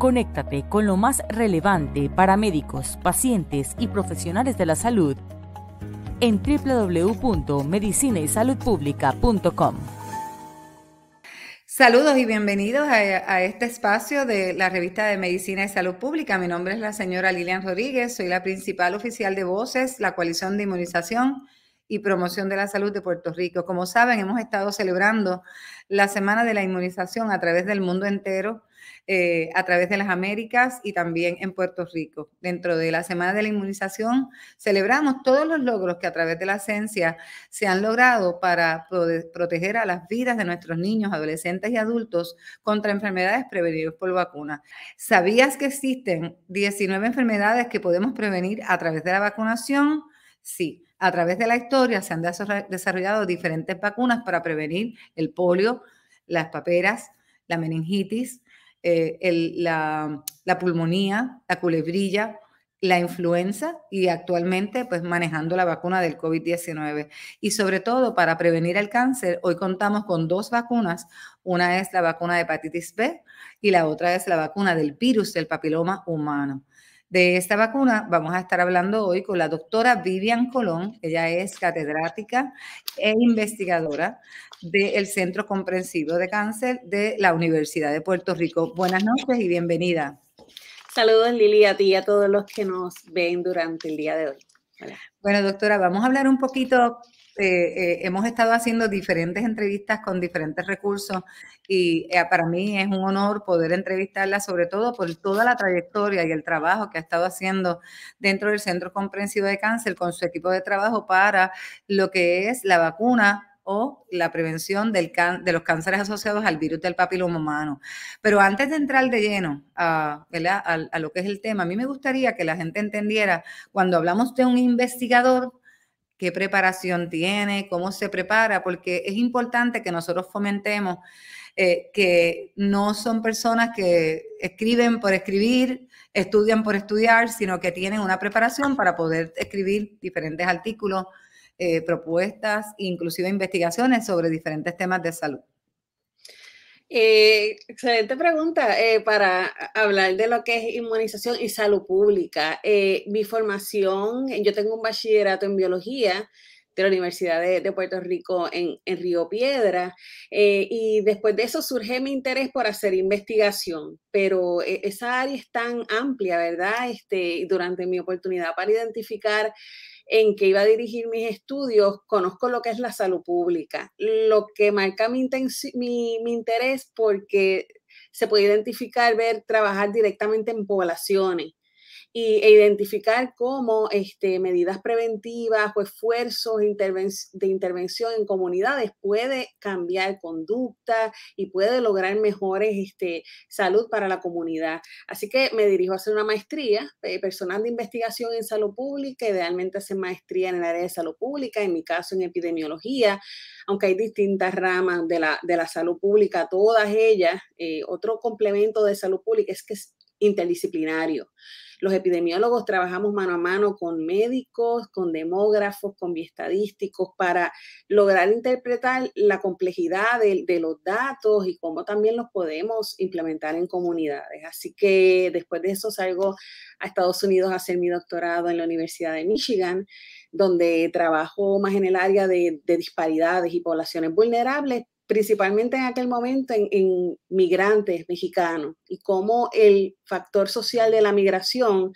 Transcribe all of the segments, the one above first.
Conéctate con lo más relevante para médicos, pacientes y profesionales de la salud en www.medicinaysaludpublica.com. Saludos y bienvenidos a, a, este espacio de la revista de Medicina y Salud Pública. Mi nombre es la señora Lilian Rodríguez, soy la principal oficial de Voces, la coalición de inmunización y promoción de la salud de Puerto Rico. Como saben, hemos estado celebrando la Semana de la Inmunización a través del mundo entero eh, a través de las Américas y también en Puerto Rico. Dentro de la Semana de la Inmunización celebramos todos los logros que a través de la ciencia se han logrado para proteger a las vidas de nuestros niños, adolescentes y adultos contra enfermedades prevenidas por vacuna. ¿Sabías que existen 19 enfermedades que podemos prevenir a través de la vacunación? Sí. A través de la historia se han desarrollado diferentes vacunas para prevenir el polio, las paperas, la meningitis, eh, la, la pulmonía, la culebrilla, la influenza y actualmente pues manejando la vacuna del COVID-19. Y sobre todo para prevenir el cáncer, hoy contamos con dos vacunas. Una es la vacuna de hepatitis B y la otra es la vacuna del virus del papiloma humano. De esta vacuna vamos a estar hablando hoy con la doctora Vivian Colón. Ella es catedrática e investigadora del Centro Comprensivo de Cáncer de la Universidad de Puerto Rico. Buenas noches y bienvenida. Saludos Lili a ti y a todos los que nos ven durante el día de hoy. Bueno, doctora, vamos a hablar un poquito eh, eh, hemos estado haciendo diferentes entrevistas con diferentes recursos y eh, para mí es un honor poder entrevistarla, sobre todo por toda la trayectoria y el trabajo que ha estado haciendo dentro del Centro Comprensivo de Cáncer con su equipo de trabajo para lo que es la vacuna o la prevención de los cánceres asociados al virus del papiloma humano. Pero antes de entrar de lleno a, lo que es el tema, a mí me gustaría que la gente entendiera cuando hablamos de un investigador, qué preparación tiene, cómo se prepara, porque es importante que nosotros fomentemos eh, que no son personas que escriben por escribir, estudian por estudiar, sino que tienen una preparación para poder escribir diferentes artículos eh, propuestas, inclusive investigaciones sobre diferentes temas de salud? Eh, excelente pregunta eh, para hablar de lo que es inmunización y salud pública. mi formación, yo tengo un bachillerato en biología, de la Universidad de, Puerto Rico en, Río Piedra. y después de eso surge mi interés por hacer investigación, pero esa área es tan amplia, ¿verdad? Este, durante mi oportunidad para identificar en qué iba a dirigir mis estudios, conozco lo que es la salud pública, lo que marca mi, mi interés porque se puede identificar, ver, trabajar directamente en poblaciones y, e identificar cómo este, medidas preventivas o esfuerzos de intervención en comunidades puede cambiar conducta y puede lograr mejores este, salud para la comunidad. Así que me dirijo a hacer una maestría, eh, personal de investigación en salud pública, idealmente hacer maestría en el área de salud pública, en mi caso en epidemiología, aunque hay distintas ramas de la, de la salud pública, todas ellas. Eh, otro complemento de salud pública es que interdisciplinario. Los epidemiólogos trabajamos mano a mano con médicos, con demógrafos, con biestadísticos para lograr interpretar la complejidad de, los datos y cómo también los podemos implementar en comunidades. Así que después de eso salgo a Estados Unidos a hacer mi doctorado en la Universidad de Michigan, donde trabajo más en el área de disparidades y poblaciones vulnerables, principalmente en aquel momento en, migrantes mexicanos y cómo el factor social de la migración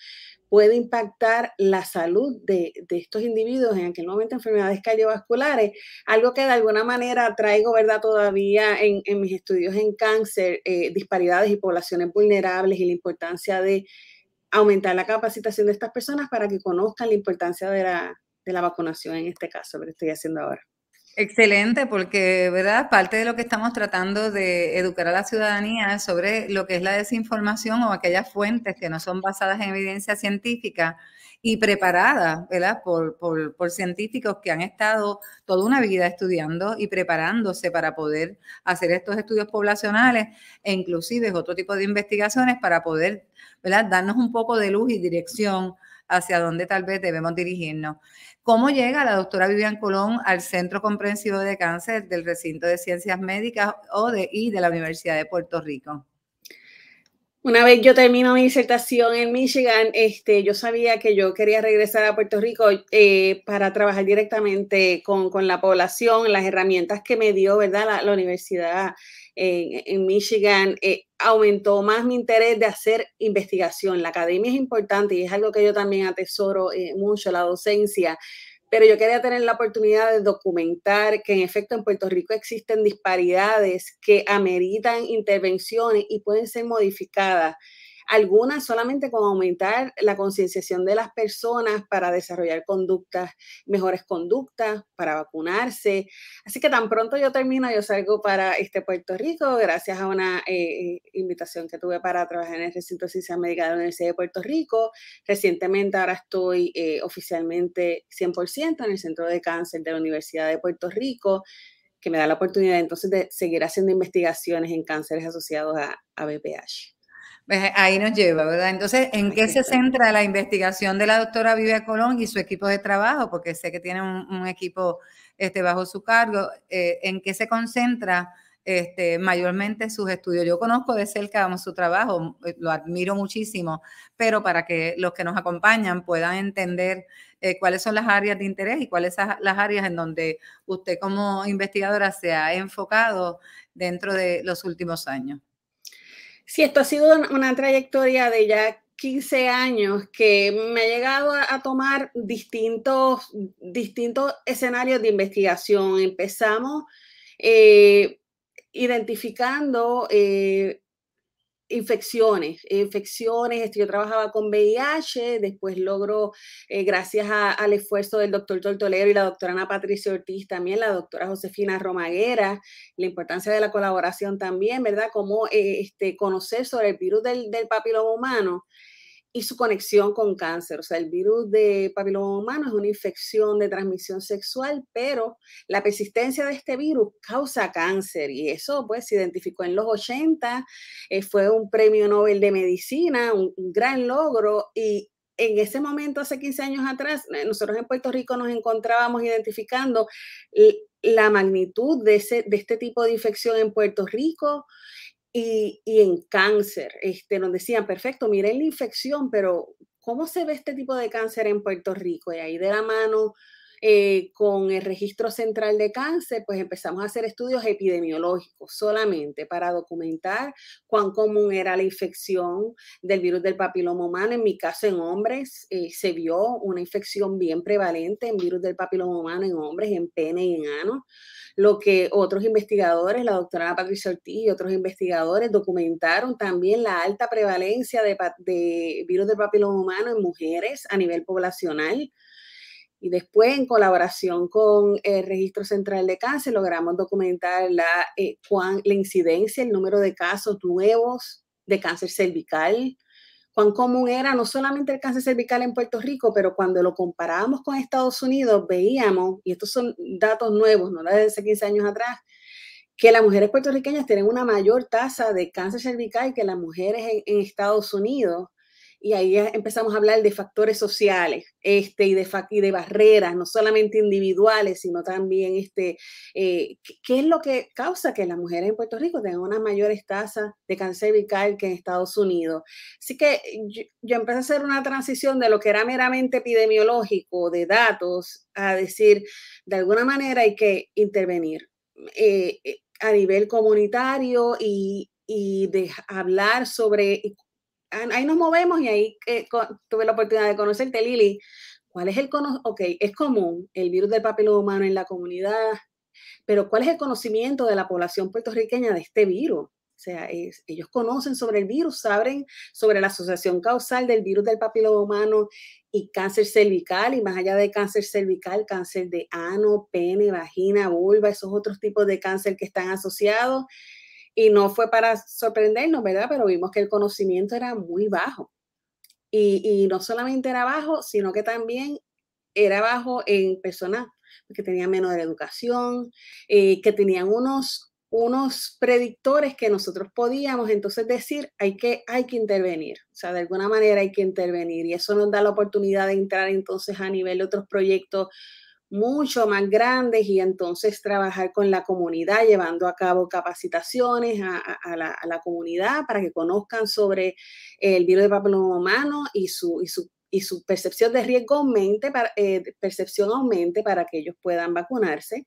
puede impactar la salud de, estos individuos, en aquel momento enfermedades cardiovasculares, algo que de alguna manera traigo, ¿verdad? Todavía en, mis estudios en cáncer, eh, disparidades y poblaciones vulnerables y la importancia de aumentar la capacitación de estas personas para que conozcan la importancia de la, de la vacunación en este caso, lo que estoy haciendo ahora. Excelente, porque verdad parte de lo que estamos tratando de educar a la ciudadanía sobre lo que es la desinformación o aquellas fuentes que no son basadas en evidencia científica y preparadas ¿verdad? Por, científicos que han estado toda una vida estudiando y preparándose para poder hacer estos estudios poblacionales e inclusive otro tipo de investigaciones para poder ¿verdad? darnos un poco de luz y dirección hacia dónde tal vez debemos dirigirnos. ¿Cómo llega la doctora Vivian Colón al Centro Comprensivo de Cáncer del Recinto de Ciencias Médicas y de la Universidad de Puerto Rico? Una vez yo termino mi disertación en Michigan, este, yo sabía que yo quería regresar a Puerto Rico eh, para trabajar directamente con, la población, las herramientas que me dio ¿verdad? La, la universidad en, Michigan, eh, aumentó más mi interés de hacer investigación. La academia es importante y es algo que yo también atesoro eh, mucho, la docencia, pero yo quería tener la oportunidad de documentar que en efecto en Puerto Rico existen disparidades que ameritan intervenciones y pueden ser modificadas algunas solamente con aumentar la concienciación de las personas para desarrollar conductas, mejores conductas, para vacunarse. Así que tan pronto yo termino, yo salgo para este Puerto Rico, gracias a una eh, eh, invitación que tuve para trabajar en el Centro de Ciencias Médicas de la Universidad de Puerto Rico. Recientemente ahora estoy eh, oficialmente 100% en el Centro de Cáncer de la Universidad de Puerto Rico que me da la oportunidad entonces de seguir haciendo investigaciones en cánceres asociados a, a BPH. Pues, ahí nos lleva, ¿verdad? Entonces, ¿en qué se centra la investigación de la doctora Vive Colón y su equipo de trabajo? Porque sé que tiene un, equipo este, bajo su cargo. Eh, ¿En qué se concentra este, mayormente sus estudios? Yo conozco de cerca su trabajo, eh, lo admiro muchísimo, pero para que los que nos acompañan puedan entender eh, cuáles son las áreas de interés y cuáles son las áreas en donde usted como investigadora se ha enfocado dentro de los últimos años. Sí, esto ha sido una trayectoria de ya 15 años que me ha llegado a, tomar distintos, distintos escenarios de investigación. Empezamos eh, identificando eh, infecciones, infecciones, este, yo trabajaba con VIH, después logro, eh, gracias al esfuerzo del doctor Tortolero y la doctora Ana Patricia Ortiz también, la doctora Josefina Romaguera, la importancia de la colaboración también, ¿verdad? Como eh, este, conocer sobre el virus del, del papiloma humano y su conexión con cáncer. O sea, el virus de papiloma humano es una infección de transmisión sexual, pero la persistencia de este virus causa cáncer y eso pues se identificó en los 80, eh, fue un premio Nobel de medicina, un, gran logro y, en ese momento, hace 15 años atrás, eh, nosotros en Puerto Rico nos encontrábamos identificando la magnitud de, de este tipo de infección en Puerto Rico y, en cáncer, este, nos decían, perfecto, miren la infección, pero ¿cómo se ve este tipo de cáncer en Puerto Rico? Y ahí de la mano eh, con el Registro Central de Cáncer, pues empezamos a hacer estudios epidemiológicos solamente para documentar cuán común era la infección del virus del papiloma humano. En mi caso, en hombres, eh, se vio una infección bien prevalente en virus del papiloma humano en hombres, en pene y en ano. Lo que otros investigadores, la doctora Patricia Ortiz y otros investigadores documentaron también la alta prevalencia de virus del papiloma humano en mujeres a nivel poblacional y después, en colaboración con el eh, Registro Central de Cáncer, logramos documentar la, eh, la incidencia, el número de casos nuevos de cáncer cervical, cuán común era no solamente el cáncer cervical en Puerto Rico, pero cuando lo comparábamos con Estados Unidos, veíamos, y estos son datos nuevos, no desde hace 15 años atrás, que las mujeres puertorriqueñas tienen una mayor tasa de cáncer cervical que las mujeres en Estados Unidos y ahí empezamos a hablar de factores sociales este, y, de, de barreras, no solamente individuales, sino también este, eh, qué es lo que causa que las mujeres en Puerto Rico tengan unas mayores tasas de cáncer vital que en Estados Unidos. Así que yo, empecé a hacer una transición de lo que era meramente epidemiológico, de datos, a decir, de alguna manera hay que intervenir. Eh, eh, a nivel comunitario y, y de hablar sobre ahí nos movemos y ahí eh, tuve la oportunidad de conocerte, Lili. ¿Cuál es el conocimiento? Ok, es común el virus del papiloma humano en la comunidad, pero ¿cuál es el conocimiento de la población puertorriqueña de este virus? O sea, ellos conocen sobre el virus, saben sobre la asociación causal del virus del papiloma humano y cáncer cervical, y más allá de cáncer cervical, cáncer de ano, pene, vagina, vulva, esos otros tipos de cáncer que están asociados. Y no fue para sorprendernos, ¿verdad? Pero vimos que el conocimiento era muy bajo. Y, no solamente era bajo, sino que también era bajo en personas que tenían de educación, eh, que tenían unos, unos predictores que nosotros podíamos entonces decir, hay que, hay que intervenir, o sea, de alguna manera hay que intervenir y eso nos da la oportunidad de entrar entonces a nivel de otros proyectos mucho más grandes y entonces trabajar con la comunidad, llevando a cabo capacitaciones a, la, comunidad para que conozcan sobre el virus de papiloma humano y su, y su, y su percepción de riesgo aumente, para, eh, percepción aumente para que ellos puedan vacunarse.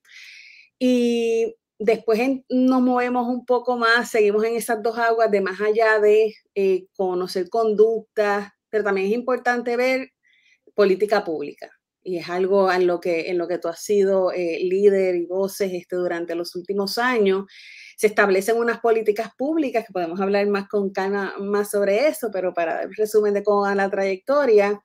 Y después nos movemos un poco más, seguimos en esas dos aguas de más allá de eh, conocer conductas, pero también es importante ver política pública y es algo en lo que, en lo que tú has sido eh, líder y voces este, durante los últimos años. Se establecen unas políticas públicas que podemos hablar más con cana más sobre eso, pero para resumen de cómo va la trayectoria,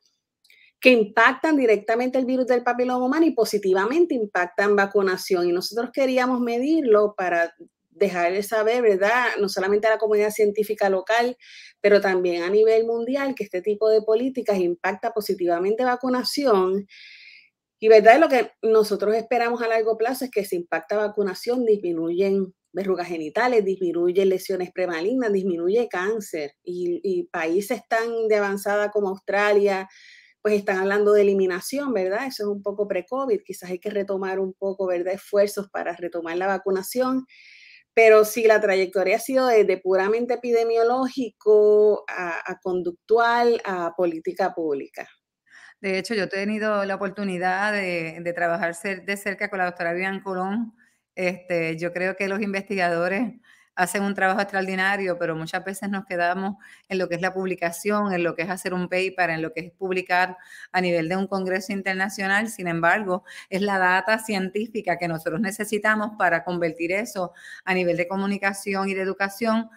que impactan directamente el virus del papiloma humano y positivamente impactan vacunación. Y nosotros queríamos medirlo para dejarle saber, ¿verdad? No solamente a la comunidad científica local, pero también a nivel mundial, que este tipo de políticas impacta positivamente vacunación. Y verdad, lo que nosotros esperamos a largo plazo es que si impacta vacunación, disminuyen verrugas genitales, disminuyen lesiones premalignas, disminuye cáncer. Y, y países tan de avanzada como Australia, pues están hablando de eliminación, ¿verdad? Eso es un poco pre-COVID, quizás hay que retomar un poco, ¿verdad? Esfuerzos para retomar la vacunación. Pero si la trayectoria ha sido desde puramente epidemiológico a, conductual a política pública. De hecho, yo he tenido la oportunidad de, trabajar de cerca con la doctora Vivian Colón. Este, yo creo que los investigadores hacen un trabajo extraordinario, pero muchas veces nos quedamos en lo que es la publicación, en lo que es hacer un paper, en lo que es publicar a nivel de un congreso internacional. Sin embargo, es la data científica que nosotros necesitamos para convertir eso a nivel de comunicación y de educación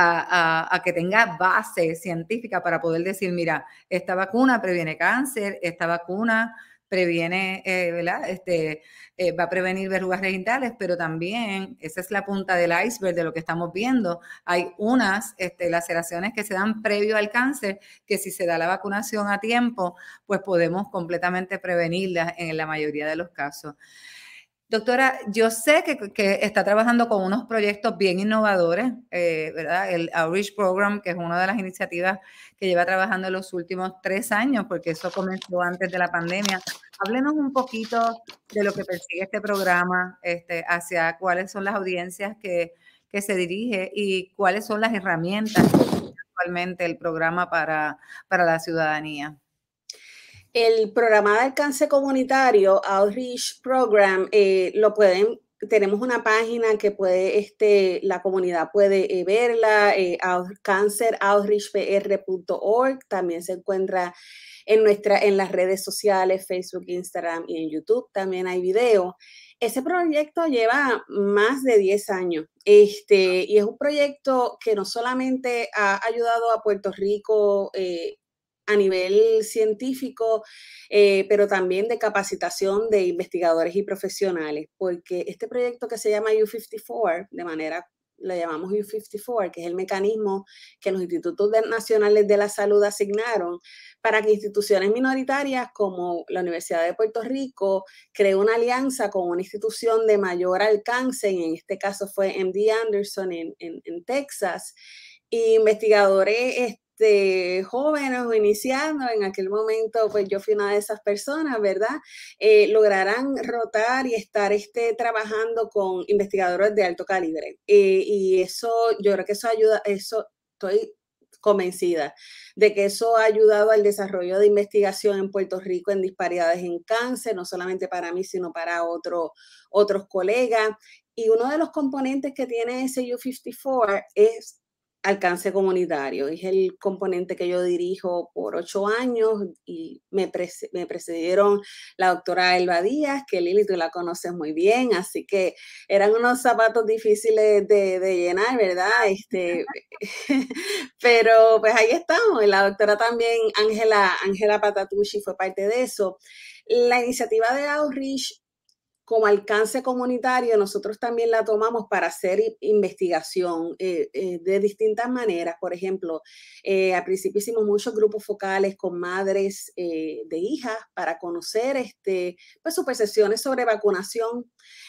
a, a, que tenga base científica para poder decir, mira, esta vacuna previene cáncer, esta vacuna previene, eh, ¿verdad? Este, eh, va a prevenir verrugas genitales, pero también, esa es la punta del iceberg de lo que estamos viendo, hay unas este, laceraciones que se dan previo al cáncer, que si se da la vacunación a tiempo, pues podemos completamente prevenirlas en la mayoría de los casos. Doctora, yo sé que, está trabajando con unos proyectos bien innovadores, eh, ¿verdad? El Outreach Program, que es una de las iniciativas que lleva trabajando en los últimos tres años, porque eso comenzó antes de la pandemia. Háblenos un poquito de lo que persigue este programa, este, hacia cuáles son las audiencias que, se dirige y cuáles son las herramientas que tiene actualmente el programa para la ciudadanía. El programa de alcance comunitario, Outreach Program, eh, lo pueden, tenemos una página que puede, este, la comunidad puede eh, verla, eh, canceroutreachpr.org, también se encuentra en, nuestra, en las redes sociales, Facebook, Instagram y en YouTube, también hay videos. Ese proyecto lleva más de 10 años este, y es un proyecto que no solamente ha ayudado a Puerto Rico a nivel científico, eh, pero también de capacitación de investigadores y profesionales, porque este proyecto que se llama U54, de manera lo llamamos U54, que es el mecanismo que los institutos nacionales de la salud asignaron para que instituciones minoritarias como la Universidad de Puerto Rico creen una alianza con una institución de mayor alcance, y en este caso fue MD Anderson en, Texas, y investigadores este, jóvenes o iniciando, en aquel momento pues yo fui una de esas personas, ¿verdad? Eh, lograrán rotar y estar este, trabajando con investigadores de alto calibre. Eh, y eso, yo creo que eso ayuda, eso estoy convencida de que eso ha ayudado al desarrollo de investigación en Puerto Rico en disparidades en cáncer, no solamente para mí, sino para otro, otros colegas. Y uno de los componentes que tiene ese U54 es alcance comunitario. Es el componente que yo dirijo por ocho años y me, precedieron la doctora Elba Díaz, que Lili tú la conoces muy bien, así que eran unos zapatos difíciles de, llenar, ¿verdad? Este, pero pues ahí estamos. La doctora también, Ángela Ángela Patatucci, fue parte de eso. La iniciativa de Outreach como alcance comunitario, nosotros también la tomamos para hacer investigación eh, eh, de distintas maneras. Por ejemplo, eh, al principio hicimos muchos grupos focales con madres eh, de hijas para conocer este, pues, sus percepciones sobre vacunación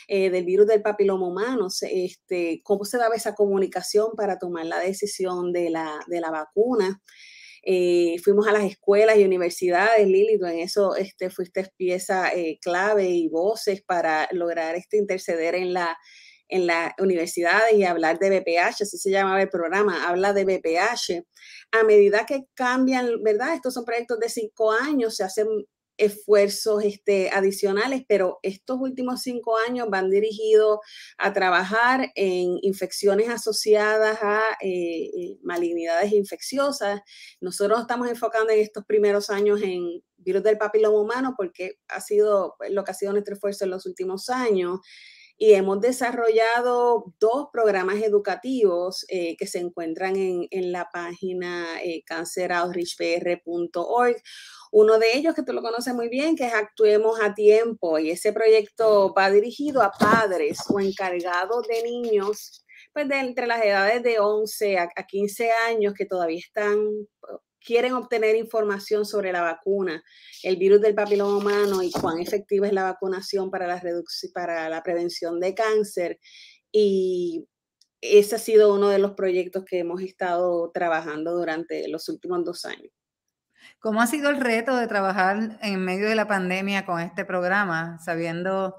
del virus del papiloma humano, este, cómo se daba esa comunicación para tomar la decisión de la, de la vacuna. Eh, fuimos a las escuelas y universidades, Lili, tú en eso este, fuiste pieza eh, clave y voces para lograr este, interceder en la en las universidades y hablar de BPH, así se llamaba el programa, habla de BPH. A medida que cambian, ¿verdad? Estos son proyectos de cinco años, se hacen esfuerzos este, adicionales, pero estos últimos cinco años van dirigidos a trabajar en infecciones asociadas a eh, eh, malignidades infecciosas. Nosotros estamos enfocando en estos primeros años en virus del papiloma humano porque ha sido pues, lo que ha sido nuestro esfuerzo en los últimos años y hemos desarrollado dos programas educativos eh, que se encuentran en, la página eh, uno de ellos, que tú lo conoces muy bien, que es Actuemos a Tiempo, y ese proyecto va dirigido a padres o encargados de niños, pues de entre las edades de 11 a, 15 años que todavía están quieren obtener información sobre la vacuna, el virus del papiloma humano y cuán efectiva es la vacunación para para la prevención de cáncer. Y ese ha sido uno de los proyectos que hemos estado trabajando durante los últimos dos años. ¿Cómo ha sido el reto de trabajar en medio de la pandemia con este programa, sabiendo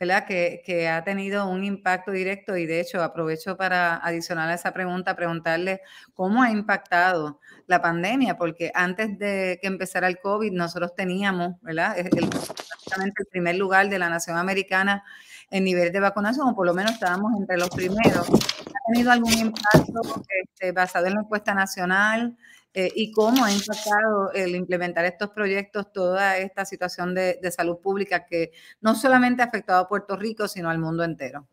¿verdad? Que, que, ha tenido un impacto directo? Y de hecho, aprovecho para adicionar a esa pregunta, preguntarle cómo ha impactado la pandemia, porque antes de que empezara el COVID, nosotros teníamos, ¿verdad? El, prácticamente el primer lugar de la nación americana en nivel de vacunación, o por lo menos estábamos entre los primeros. ¿Ha tenido algún impacto este, basado en la encuesta nacional? Eh, y cómo ha impactado el implementar estos proyectos toda esta situación de, salud pública que no solamente ha afectado a Puerto Rico, sino al mundo entero.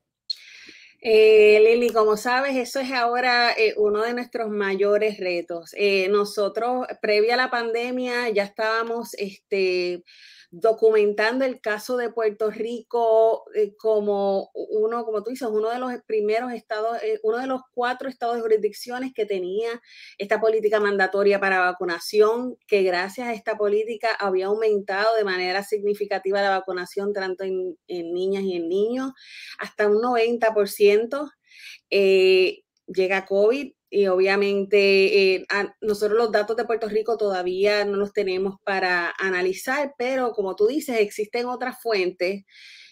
Eh, Lili, como sabes, eso es ahora eh, uno de nuestros mayores retos. nosotros, previa a la pandemia, ya estábamos este, documentando el caso de Puerto Rico eh, como uno, como tú dices, uno de los primeros estados, eh, uno de los cuatro estados de jurisdicciones que tenía esta política mandatoria para vacunación, que gracias a esta política había aumentado de manera significativa la vacunación tanto en, niñas y en niños, hasta un 90%. Eh, llega COVID, y obviamente eh, nosotros los datos de Puerto Rico todavía no los tenemos para analizar, pero como tú dices, existen otras fuentes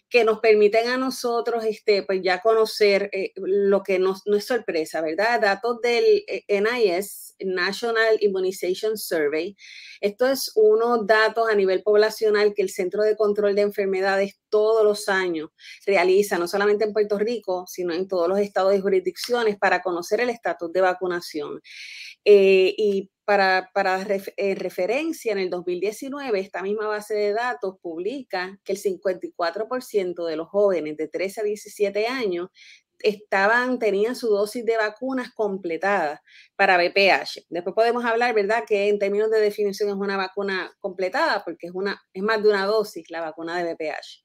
que nos permiten a nosotros este, pues ya conocer eh, lo que nos, no es sorpresa, ¿verdad? Datos del eh, NIS, National Immunization Survey. Esto es unos datos a nivel poblacional que el Centro de Control de Enfermedades todos los años realiza, no solamente en Puerto Rico, sino en todos los estados y jurisdicciones para conocer el estatus de vacunación. Eh, y para, eh, referencia, en el 2019, esta misma base de datos publica que el 54% de los jóvenes de 13 a 17 años estaban, tenían su dosis de vacunas completada para BPH. Después podemos hablar, ¿verdad?, que en términos de definición es una vacuna completada, porque es, una, es más de una dosis la vacuna de BPH.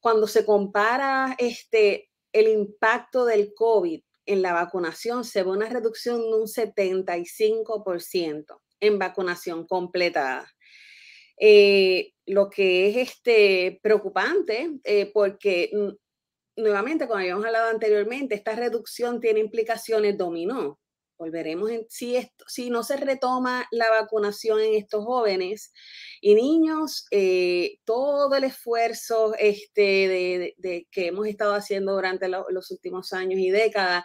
Cuando se compara este, el impacto del COVID en la vacunación se ve una reducción de un 75% en vacunación completada. Eh, lo que es este, preocupante eh, porque mm, nuevamente, como habíamos hablado anteriormente, esta reducción tiene implicaciones dominó volveremos en, si, esto, si no se retoma la vacunación en estos jóvenes y niños, eh, todo el esfuerzo este, de, que hemos estado haciendo durante los últimos años y décadas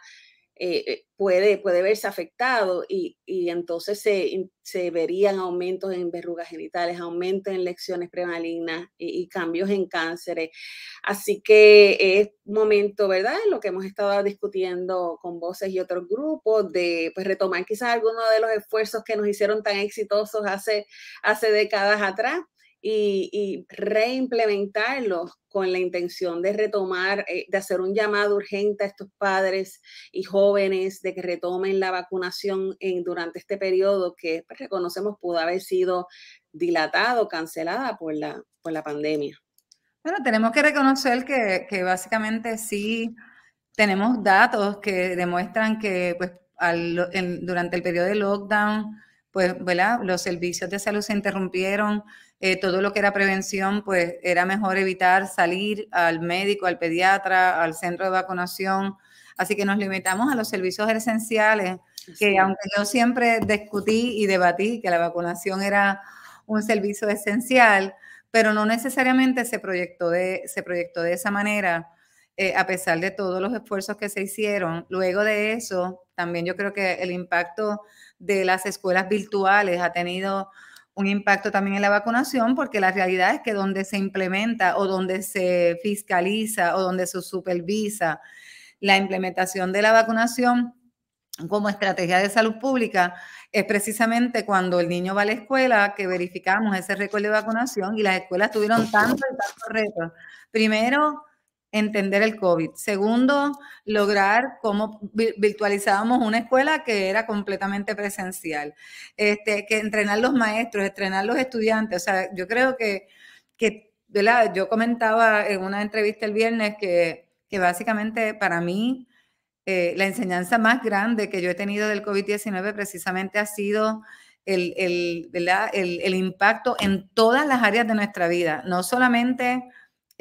eh, eh, puede, puede verse afectado y, entonces se, verían aumentos en verrugas genitales, aumentos en lecciones premalignas y, cambios en cánceres. Así que es momento, ¿verdad?, lo que hemos estado discutiendo con voces y otros grupos, de pues, retomar quizás algunos de los esfuerzos que nos hicieron tan exitosos hace, hace décadas atrás y, reimplementarlos con la intención de retomar, eh, de hacer un llamado urgente a estos padres y jóvenes de que retomen la vacunación durante este periodo que pues, reconocemos pudo haber sido dilatado, cancelada por la, por la pandemia. Bueno, tenemos que reconocer que, básicamente sí tenemos datos que demuestran que pues, durante el periodo de lockdown, pues, los servicios de salud se interrumpieron eh, todo lo que era prevención, pues era mejor evitar salir al médico, al pediatra, al centro de vacunación. Así que nos limitamos a los servicios esenciales, que aunque yo siempre discutí y debatí que la vacunación era un servicio esencial, pero no necesariamente se proyectó de, se proyectó de esa manera. Eh, a pesar de todos los esfuerzos que se hicieron. Luego de eso, también yo creo que el impacto de las escuelas virtuales ha tenido un impacto también en la vacunación, porque la realidad es que donde se implementa o donde se fiscaliza o donde se supervisa la implementación de la vacunación como estrategia de salud pública es precisamente cuando el niño va a la escuela que verificamos ese récord de vacunación y las escuelas tuvieron tanto y tanto retos. Primero, entender el COVID. Segundo, lograr cómo virtualizábamos una escuela que era completamente presencial. Este, que entrenar los maestros, entrenar los estudiantes. O sea, yo creo que, que ¿verdad? yo comentaba en una entrevista el viernes que, básicamente para mí eh, la enseñanza más grande que yo he tenido del COVID-19 precisamente ha sido el, el impacto en todas las áreas de nuestra vida, no solamente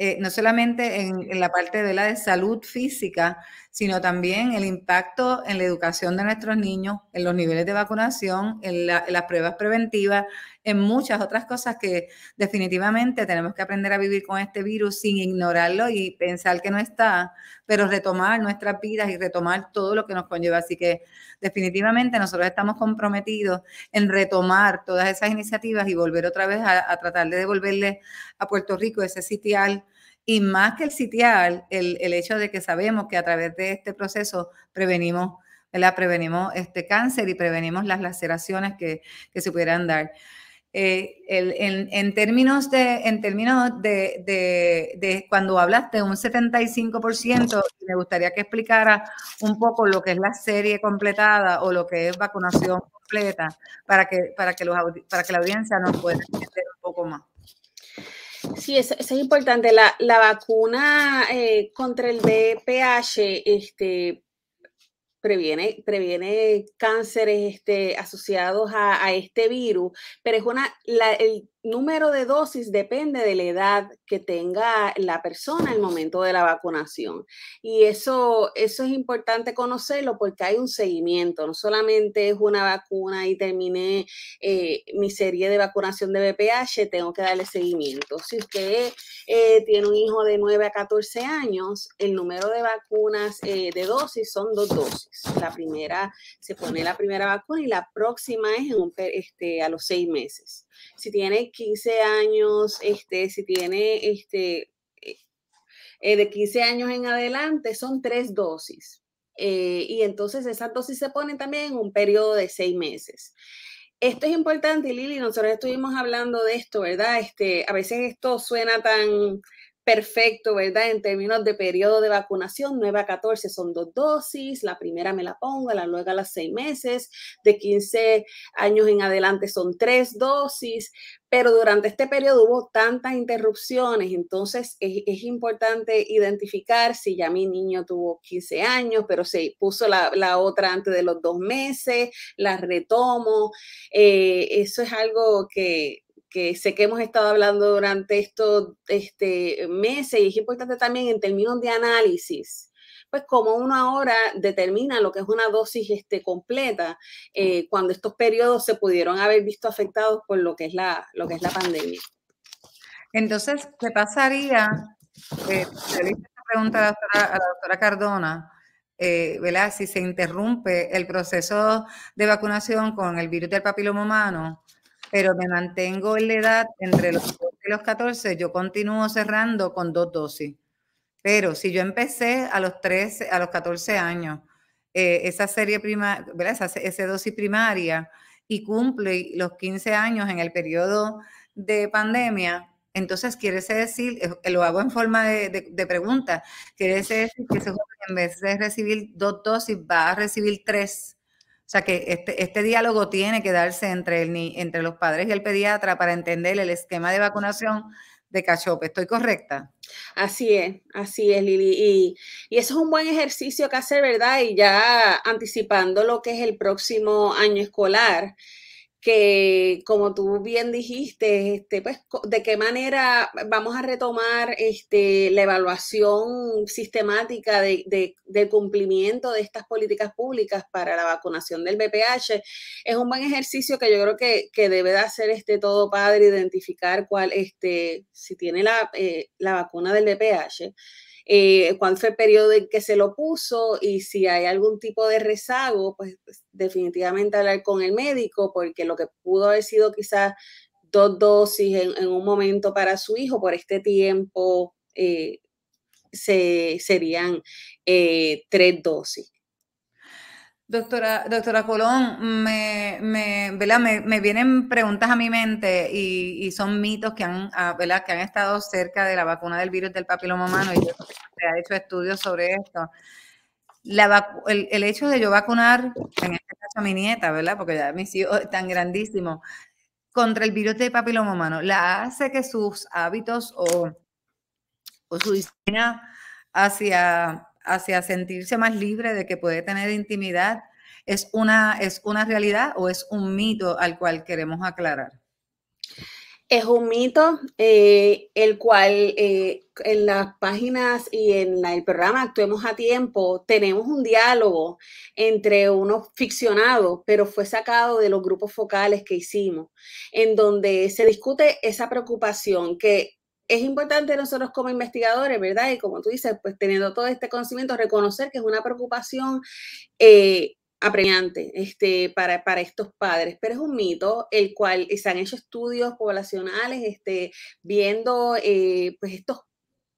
eh, no solamente en, la parte de la de salud física, sino también el impacto en la educación de nuestros niños, en los niveles de vacunación, en, las pruebas preventivas, en muchas otras cosas que definitivamente tenemos que aprender a vivir con este virus sin ignorarlo y pensar que no está, pero retomar nuestras vidas y retomar todo lo que nos conlleva. Así que definitivamente nosotros estamos comprometidos en retomar todas esas iniciativas y volver otra vez a, a tratar de devolverle a Puerto Rico ese sitial y más que el sitiar, el, el hecho de que sabemos que a través de este proceso prevenimos, prevenimos este cáncer y prevenimos las laceraciones que, se pudieran dar. Eh, en, términos, de, en términos de, de, de, cuando hablaste un 75%, me gustaría que explicara un poco lo que es la serie completada o lo que es vacunación completa para que, para que, los, para que la audiencia nos pueda entender un poco más. Sí, eso, es importante. La, vacuna eh, contra el DPH este, previene, previene cánceres este, asociados a, a, este virus, pero es una, la, el número de dosis depende de la edad que tenga la persona en el momento de la vacunación. Y eso, eso es importante conocerlo porque hay un seguimiento. No solamente es una vacuna y terminé eh, mi serie de vacunación de BPH, tengo que darle seguimiento. Si usted eh, tiene un hijo de 9 a 14 años, el número de vacunas eh, de dosis son dos dosis. La primera se pone la primera vacuna y la próxima es este, a los seis meses si tiene 15 años, este, si tiene este, eh, eh, de 15 años en adelante, son tres dosis. Eh, y entonces esas dosis se ponen también en un periodo de seis meses. Esto es importante, Lili, nosotros estuvimos hablando de esto, ¿verdad? Este, a veces esto suena tan perfecto, ¿verdad? En términos de periodo de vacunación, 9 a 14 son dos dosis, la primera me la pongo, la luego a las seis meses, de 15 años en adelante son tres dosis, pero durante este periodo hubo tantas interrupciones, entonces es, importante identificar si ya mi niño tuvo 15 años, pero se puso la, otra antes de los dos meses, la retomo, eh, eso es algo que que sé que hemos estado hablando durante estos este, meses y es importante también en términos de análisis, pues como uno ahora determina lo que es una dosis este, completa, eh, cuando estos periodos se pudieron haber visto afectados por lo que es la, lo que es la pandemia. Entonces, ¿qué pasaría? Eh, le hice esta pregunta a la doctora, Cardona. Eh, ¿verdad? Si se interrumpe el proceso de vacunación con el virus del papiloma humano, pero me mantengo en la edad entre los los 14, yo continúo cerrando con dos dosis. Pero si yo empecé a los 13, a los 14 años, eh, esa serie primaria, esa, dosis primaria y cumple los 15 años en el periodo de pandemia, entonces, quiere decir, eh, lo hago en forma de, de, pregunta, quiere decir que ese en vez de recibir dos dosis va a recibir tres o sea que este, este, diálogo tiene que darse entre, el, entre los padres y el pediatra para entender el esquema de vacunación de cachope. ¿Estoy correcta? Así es, así es, Lili. y, eso es un buen ejercicio que hacer, ¿verdad? Y ya anticipando lo que es el próximo año escolar, que como tú bien dijiste, este, pues, de qué manera vamos a retomar este, la evaluación sistemática de, del cumplimiento de estas políticas públicas para la vacunación del BPH. Es un buen ejercicio que yo creo que, que debe de hacer este todo padre, identificar cuál, este, si tiene la, eh, la vacuna del BPH eh, cuál fue el periodo en que se lo puso y si hay algún tipo de rezago, pues, pues definitivamente hablar con el médico, porque lo que pudo haber sido quizás dos dosis en, un momento para su hijo por este tiempo eh, serían eh, tres dosis. Doctora, doctora Colón, me, me, me, vienen preguntas a mi mente y, son mitos que han, ah, que han estado cerca de la vacuna del virus del papiloma humano y yo se ha hecho estudios sobre esto. el, hecho de yo vacunar, en este caso a mi nieta, ¿verdad? Porque ya mis hijos tan grandísimo, contra el virus del papiloma humano, ¿la hace que sus hábitos o, o su disciplina hacia hacia sentirse más libre de que puede tener intimidad es una, es una realidad o es un mito al cual queremos aclarar? Es un mito, eh, el cual eh, en las páginas y en el programa Actuemos a Tiempo tenemos un diálogo entre unos ficcionados, pero fue sacado de los grupos focales que hicimos, en donde se discute esa preocupación que es importante nosotros como investigadores, ¿verdad? Y como tú dices, pues teniendo todo este conocimiento, reconocer que es una preocupación eh, apremiante este, para, estos padres, pero es un mito el cual se han hecho estudios poblacionales este, viendo eh, pues estos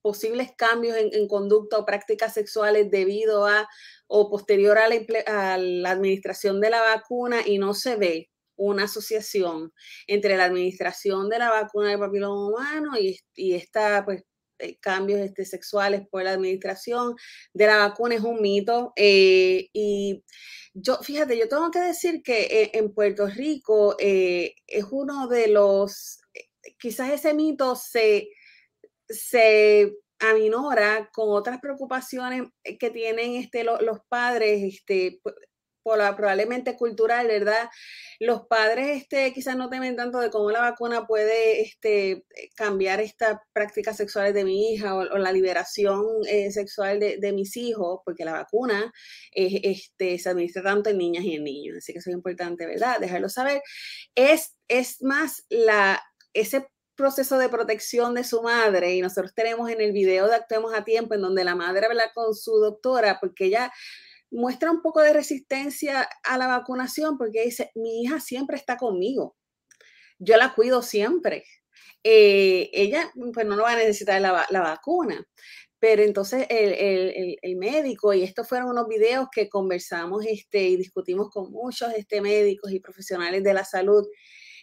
posibles cambios en, conducta o prácticas sexuales debido a o posterior a la administración de la vacuna y no se ve una asociación entre la administración de la vacuna del papiloma humano y, y pues, eh, cambios este, sexuales por la administración de la vacuna es un mito. Eh, y yo, fíjate, yo tengo que decir que eh, en Puerto Rico es uno de los, quizás ese mito se, se aminora con otras preocupaciones que tienen este, los padres este, pues, probablemente cultural, ¿verdad? Los padres este, quizás no temen tanto de cómo la vacuna puede este, cambiar estas prácticas sexuales de mi hija o, la liberación eh, sexual de, mis hijos, porque la vacuna este, se administra tanto en niñas y en niños. Así que eso es importante, ¿verdad? Dejarlo saber. Es, es más la, ese proceso de protección de su madre y nosotros tenemos en el video de Actuemos a Tiempo en donde la madre habla con su doctora porque ella muestra un poco de resistencia a la vacunación porque dice, mi hija siempre está conmigo, yo la cuido siempre. Eh, ella pues no va a necesitar la, vacuna. Pero entonces el, médico, y estos fueron unos videos que conversamos este, y discutimos con muchos este, médicos y profesionales de la salud,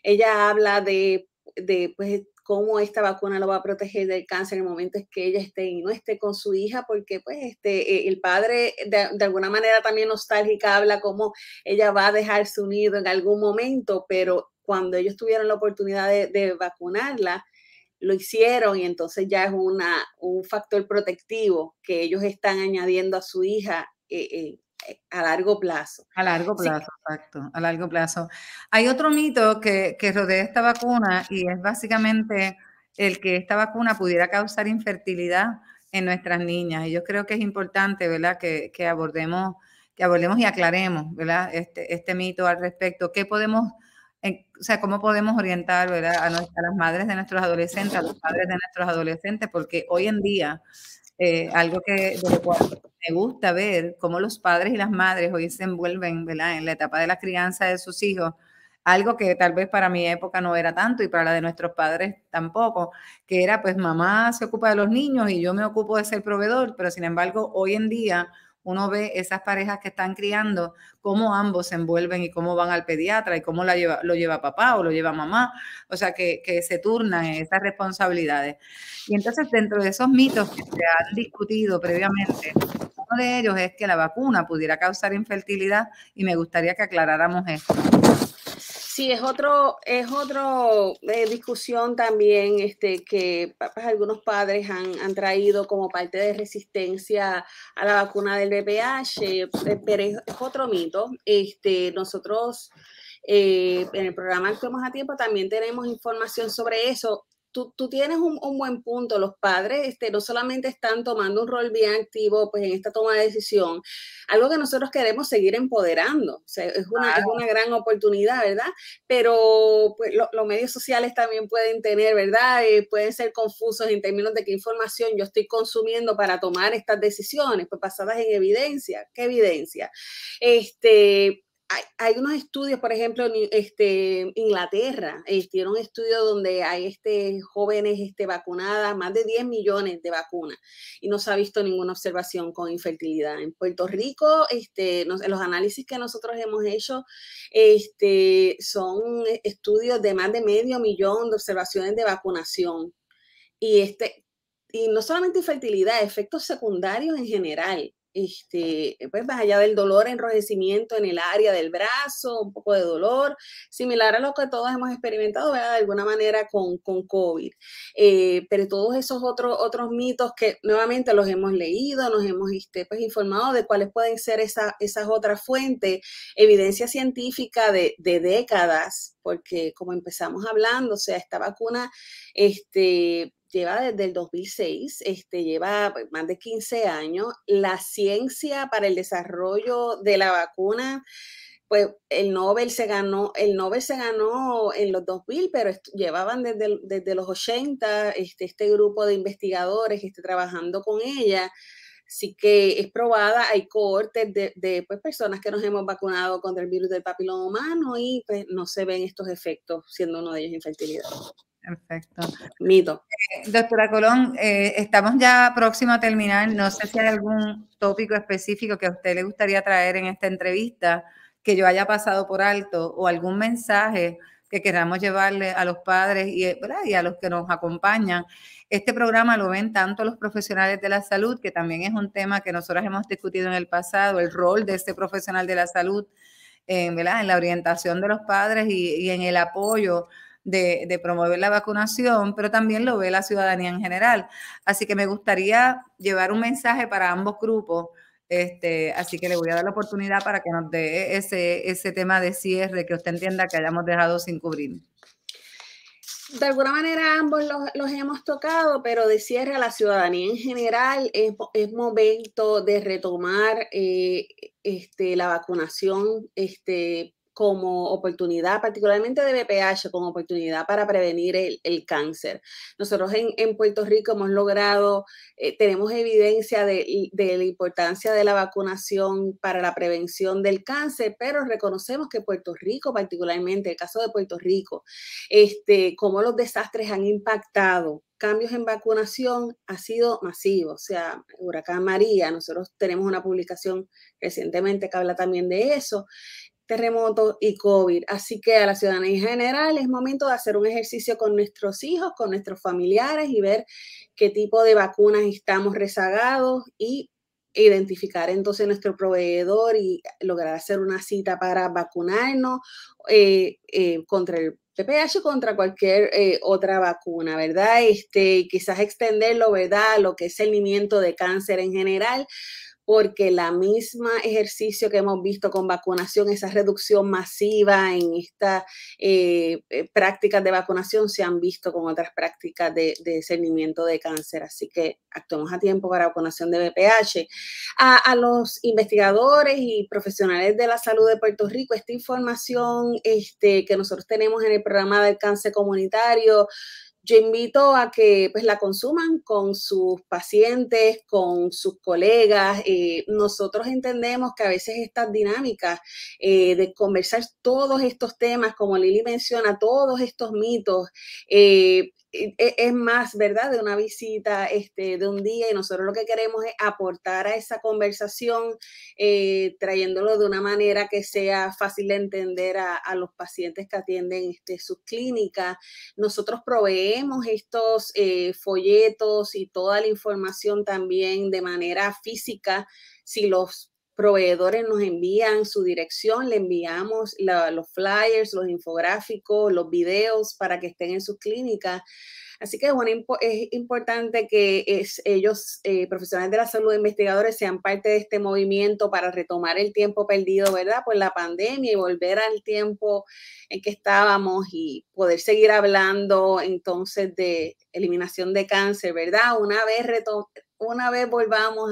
ella habla de, de pues, cómo esta vacuna lo va a proteger del cáncer en el momentos que ella esté y no esté con su hija, porque pues este, eh, el padre de, alguna manera también nostálgica habla cómo ella va a dejar su nido en algún momento, pero cuando ellos tuvieron la oportunidad de, vacunarla, lo hicieron y entonces ya es una, un factor protectivo que ellos están añadiendo a su hija eh, eh, eh, a largo plazo. A largo plazo, exacto, a largo plazo. Hay otro mito que, que, rodea esta vacuna y es básicamente el que esta vacuna pudiera causar infertilidad en nuestras niñas. Y yo creo que es importante, ¿verdad?, que, que abordemos que abordemos y aclaremos, ¿verdad?, este, este mito al respecto. ¿Qué podemos, eh, o sea, cómo podemos orientar, ¿verdad?, a, las madres de nuestros adolescentes, a los padres de nuestros adolescentes, porque hoy en día eh, algo que me gusta ver cómo los padres y las madres hoy se envuelven en la etapa de la crianza de sus hijos, algo que tal vez para mi época no era tanto y para la de nuestros padres tampoco, que era pues mamá se ocupa de los niños y yo me ocupo de ser proveedor, pero sin embargo hoy en día uno ve esas parejas que están criando, cómo ambos se envuelven y cómo van al pediatra y cómo la lleva, lo lleva papá o lo lleva mamá. O sea, que, que se turnan esas responsabilidades. Y entonces, dentro de esos mitos que se han discutido previamente, uno de ellos es que la vacuna pudiera causar infertilidad y me gustaría que aclaráramos esto. Sí, es otro, es otro eh, discusión también este, que pues, algunos padres han, traído como parte de resistencia a la vacuna del VPH, pero es, otro mito. Este, nosotros eh, en el programa Actuemos a Tiempo también tenemos información sobre eso. Tú, tú, tienes un, un, buen punto, los padres este, no solamente están tomando un rol bien activo pues, en esta toma de decisión, algo que nosotros queremos seguir empoderando, es, una, es, una, gran oportunidad, ¿verdad? Pero pues, los medios sociales también pueden tener, ¿verdad? Eh, pueden ser confusos en términos de qué información yo estoy consumiendo para tomar estas decisiones, pues pasadas en evidencia, ¿qué evidencia? Este, hay, unos estudios, por ejemplo, en este, Inglaterra, hicieron un estudio donde hay este, jóvenes este, vacunadas, más de 10 millones de vacunas, y no se ha visto ninguna observación con infertilidad. En Puerto Rico, los análisis que nosotros hemos hecho son estudios de más de medio millón de observaciones de vacunación. y no solamente infertilidad, efectos secundarios en general este, pues más allá del dolor, enrojecimiento en el área del brazo, un poco de dolor, similar a lo que todos hemos experimentado, De alguna manera con, con COVID. Eh, pero todos esos otros, otros mitos que nuevamente los hemos leído, nos hemos este, pues, informado de cuáles pueden ser esas otras fuentes, evidencia científica de, de décadas, porque como empezamos hablando, o sea, esta vacuna este, lleva desde el 2006, este, lleva más de 15 años. La ciencia para el desarrollo de la vacuna, pues el Nobel se ganó, el Nobel se ganó en los 2000, pero llevaban desde, desde los 80 este, este grupo de investigadores este, trabajando con ella. Así que es probada, hay cohortes de, de pues, personas que nos hemos vacunado contra el virus del papiloma humano y pues, no se ven estos efectos, siendo uno de ellos infertilidad. Perfecto. Mito. Eh, doctora Colón, eh, estamos ya próximos a terminar. No sé si hay algún tópico específico que a usted le gustaría traer en esta entrevista que yo haya pasado por alto o algún mensaje que queramos llevarle a los padres y, eh, a los que nos acompañan. Este programa lo ven tanto los profesionales de la salud, que también es un tema que nosotros hemos discutido en el pasado, el rol de este profesional de la salud en la orientación de los padres y en el apoyo de, promover la vacunación, pero también lo ve la ciudadanía en general. Así que me gustaría llevar un mensaje para ambos grupos. Este, así que le voy a dar la oportunidad para que nos dé ese, tema de cierre que usted entienda que hayamos dejado sin cubrir de alguna manera ambos los, hemos tocado, pero de cierre a la ciudadanía en general es, momento de retomar eh, este, la vacunación este, como oportunidad, particularmente de BPH, como oportunidad para prevenir el, cáncer. Nosotros en, Puerto Rico hemos logrado, eh, tenemos evidencia de, la importancia de la vacunación para la prevención del cáncer, pero reconocemos que Puerto Rico, particularmente el caso de Puerto Rico, este, cómo los desastres han impactado cambios en vacunación ha sido masivo, o sea, huracán María, nosotros tenemos una publicación recientemente que habla también de eso, terremotos y COVID. Así que a la ciudadanía en general es momento de hacer un ejercicio con nuestros hijos, con nuestros familiares y ver qué tipo de vacunas estamos rezagados y identificar entonces nuestro proveedor y lograr hacer una cita para vacunarnos eh, eh, contra el PPH contra cualquier eh, otra vacuna, ¿verdad? Este, quizás extenderlo, ¿verdad? Lo que es el limito de cáncer en general, porque la misma ejercicio que hemos visto con vacunación, esa reducción masiva en estas eh, eh, prácticas de vacunación se han visto con otras prácticas de, de discernimiento de cáncer. Así que actuemos a tiempo para vacunación de BPH. A, los investigadores y profesionales de la salud de Puerto Rico, esta información este, que nosotros tenemos en el programa del cáncer comunitario, yo invito a que pues, la consuman con sus pacientes, con sus colegas. Eh, nosotros entendemos que a veces estas dinámicas eh, de conversar todos estos temas, como Lili menciona, todos estos mitos, eh, e, es más, ¿verdad? De una visita este, de un día y nosotros lo que queremos es aportar a esa conversación, eh, trayéndolo de una manera que sea fácil de entender a, los pacientes que atienden este, sus clínicas. Nosotros proveemos estos eh, folletos y toda la información también de manera física si los proveedores nos envían su dirección, le enviamos los flyers, los infográficos, los videos para que estén en sus clínicas. Así que bueno, es importante que ellos, eh, profesionales de la salud, investigadores, sean parte de este movimiento para retomar el tiempo perdido, ¿verdad? Por la pandemia y volver al tiempo en que estábamos y poder seguir hablando entonces de eliminación de cáncer, ¿verdad? Una vez retomado una vez volvamos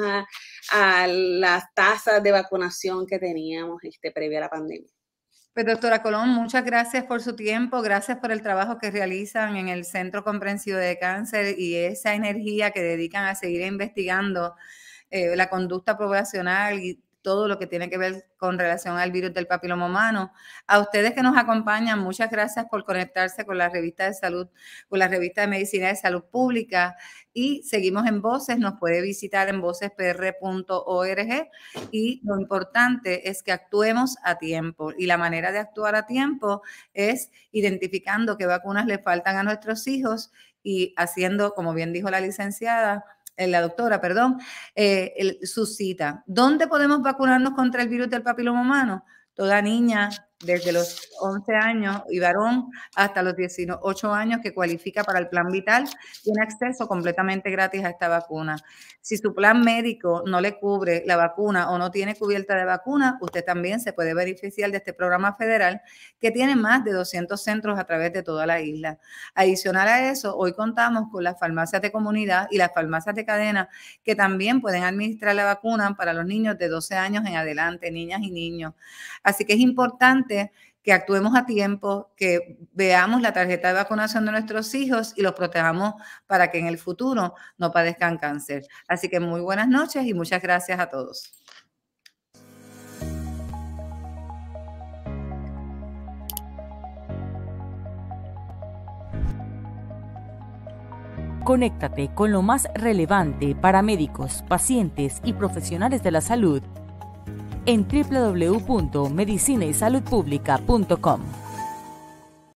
a, las tasas de vacunación que teníamos este, previa a la pandemia. Pues doctora Colón, muchas gracias por su tiempo, gracias por el trabajo que realizan en el Centro Comprensivo de Cáncer y esa energía que dedican a seguir investigando eh, la conducta poblacional y todo lo que tiene que ver con relación al virus del papiloma humano. A ustedes que nos acompañan, muchas gracias por conectarse con la revista de salud, con la revista de medicina de salud pública. Y seguimos en Voces, nos puede visitar en vocespr.org. Y lo importante es que actuemos a tiempo. Y la manera de actuar a tiempo es identificando qué vacunas le faltan a nuestros hijos y haciendo, como bien dijo la licenciada, la doctora, perdón, eh, su cita. ¿Dónde podemos vacunarnos contra el virus del papiloma humano? Toda niña desde los 11 años y varón hasta los 18 años que cualifica para el plan vital tiene acceso completamente gratis a esta vacuna. Si su plan médico no le cubre la vacuna o no tiene cubierta de vacuna, usted también se puede beneficiar de este programa federal que tiene más de 200 centros a través de toda la isla. Adicional a eso, hoy contamos con las farmacias de comunidad y las farmacias de cadena que también pueden administrar la vacuna para los niños de 12 años en adelante, niñas y niños. Así que es importante que actuemos a tiempo, que veamos la tarjeta de vacunación de nuestros hijos y los protejamos para que en el futuro no padezcan cáncer. Así que muy buenas noches y muchas gracias a todos. Conéctate con lo más relevante para médicos, pacientes y profesionales de la salud en www.medicinaysaludpublica.com.